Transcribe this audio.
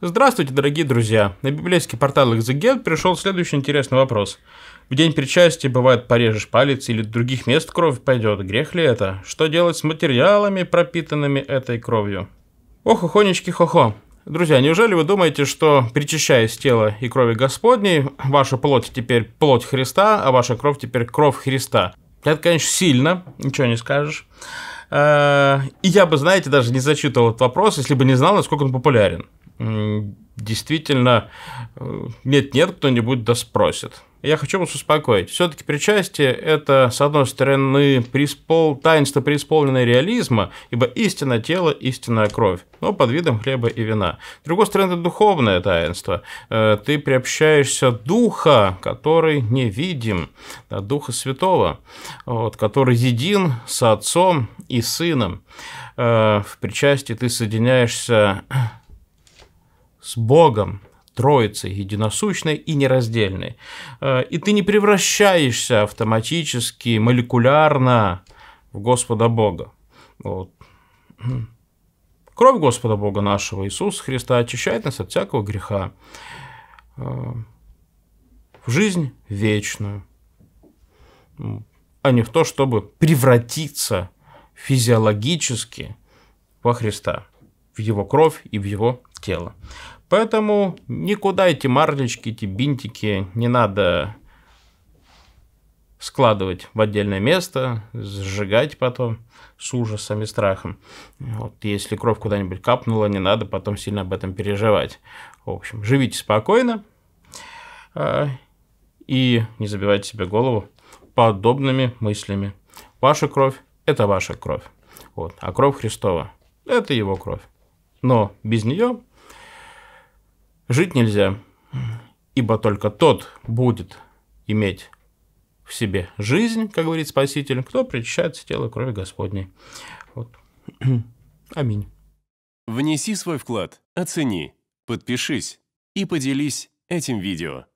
Здравствуйте, дорогие друзья! На библейский портал Exeget пришел следующий интересный вопрос. В день причастия бывает порежешь палец или других мест кровь пойдет. Грех ли это? Что делать с материалами, пропитанными этой кровью? Ох, охонечки, хо-хо. Друзья, неужели вы думаете, что, причащаясь тело и крови Господней, ваша плоть теперь плоть Христа, а ваша кровь теперь кровь Христа? Это, конечно, сильно, ничего не скажешь. Э, и я бы, знаете, даже не зачитывал этот вопрос, если бы не знал, насколько он популярен действительно э, нет-нет, кто-нибудь спросит Я хочу вас успокоить. Все-таки причастие – это, с одной стороны, преиспол... таинство преисполненное реализма, ибо истина – тело, истинная кровь, но под видом хлеба и вина. С другой стороны, это духовное таинство. Э, ты приобщаешься Духа, который невидим, да, Духа Святого, вот, который един с Отцом и Сыном. Э, в причастии ты соединяешься с Богом, Троицей, единосущной и нераздельной. Э, и ты не превращаешься автоматически, молекулярно в Господа Бога. Вот. Кровь Господа Бога нашего Иисуса Христа очищает нас от всякого греха э, в жизнь вечную, а не в то, чтобы превратиться физиологически во Христа, в Его кровь и в Его тела. Поэтому никуда эти марлечки, эти бинтики не надо складывать в отдельное место, сжигать потом с ужасом и страхом. Вот, если кровь куда-нибудь капнула, не надо потом сильно об этом переживать. В общем, живите спокойно а, и не забивайте себе голову подобными мыслями. Ваша кровь – это ваша кровь. Вот. А кровь Христова – это его кровь. Но без нее Жить нельзя, ибо только тот будет иметь в себе жизнь, как говорит Спаситель, кто причащается тело крови Господней. Вот. Аминь. Внеси свой вклад, оцени, подпишись и поделись этим видео.